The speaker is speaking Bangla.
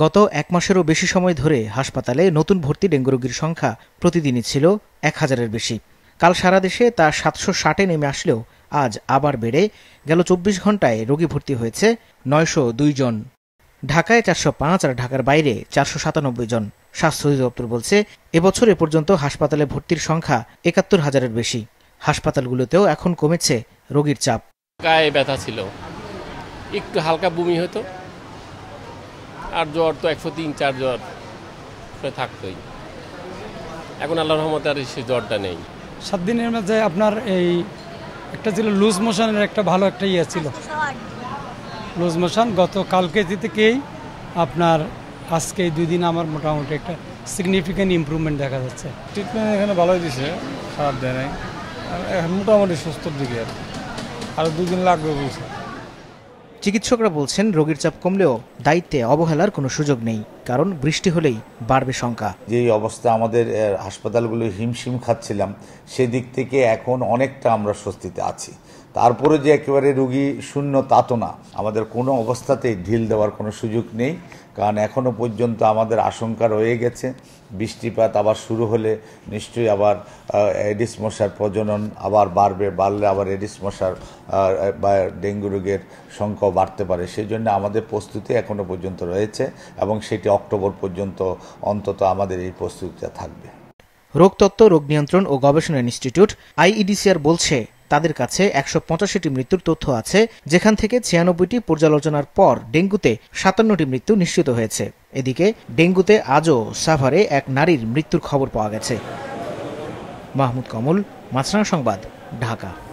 গত এক মাসেরও বেশি সময় ধরে হাসপাতালে নতুন ভর্তি ডেঙ্গু রোগীর সংখ্যা প্রতিদিনই ছিল এক হাজারের বেশি কাল সারা দেশে তা সাতশো ষাটে নেমে আসলেও আজ আবার বেড়ে গেল চব্বিশ ঘন্টায় রোগী ভর্তি হয়েছে নয়শো দুই জন ঢাকায় চারশো পাঁচ আর ঢাকার বাইরে চারশো সাতানব্বই জন স্বাস্থ্য অধিদপ্তর বলছে এবছর এ পর্যন্ত হাসপাতালে ভর্তির সংখ্যা একাত্তর হাজারের বেশি হাসপাতালগুলোতেও এখন কমেছে রোগীর চাপ গায়ে ব্যথা ছিল একটু হালকা বমি হতো আর জ্বর তো একশো তিন চার জ্বর থাকতোই এখন আল্লাহ রহমতে আর সে জ্বরটা নেই সাত দিনের মধ্যে আপনার এই একটা ছিল লুজ মোশনের একটা ভালো একটা ইয়ে ছিল লুজ মোশন গত কালকে থেকেই আপনার আজকে দুই দিন আমার মোটামুটি একটা সিগনিফিক্যান্ট ইম্প্রুভমেন্ট দেখা যাচ্ছে ট্রিটমেন্ট এখানে ভালোই দিছে খারাপ দেয় নাই মোটামুটি সুস্থর দিকে আর আর দুদিন লাগবে বলছে চিকিৎসকরা বলছেন রোগীর চাপ কমলেও দায়িত্বে অবহেলার কোনো সুযোগ নেই কারণ বৃষ্টি হলেই বাড়বে সংখ্যা যে অবস্থা আমাদের হাসপাতালগুলো হিমশিম খাচ্ছিলাম সেদিক থেকে এখন অনেকটা আমরা স্বস্তিতে আছি তারপরে যে একেবারে রুগী শূন্য তা তো না আমাদের কোনো অবস্থাতেই ঢিল দেওয়ার কোনো সুযোগ নেই কারণ এখনও পর্যন্ত আমাদের আশঙ্কা রয়ে গেছে বৃষ্টিপাত আবার শুরু হলে নিশ্চয়ই আবার এডিস মশার প্রজনন আবার বাড়বে বাড়লে আবার এডিস মশার বা ডেঙ্গু রোগের সংখ্যাও বাড়তে পারে সেই জন্য আমাদের প্রস্তুতি এখনও পর্যন্ত রয়েছে এবং সেটি অক্টোবর পর্যন্ত অন্তত আমাদের এই প্রস্তুতিটা থাকবে রোগতত্ত্ব রোগ নিয়ন্ত্রণ ও গবেষণা ইনস্টিটিউট আইইডিসিআর বলছে তাদের কাছে একশো পঁচাশিটি মৃত্যুর তথ্য আছে যেখান থেকে ছিয়ানব্বইটি পর্যালোচনার পর ডেঙ্গুতে সাতান্নটি মৃত্যু নিশ্চিত হয়েছে এদিকে ডেঙ্গুতে আজও সাভারে এক নারীর মৃত্যুর খবর পাওয়া গেছে মাহমুদ কমল মাছরাঙা সংবাদ ঢাকা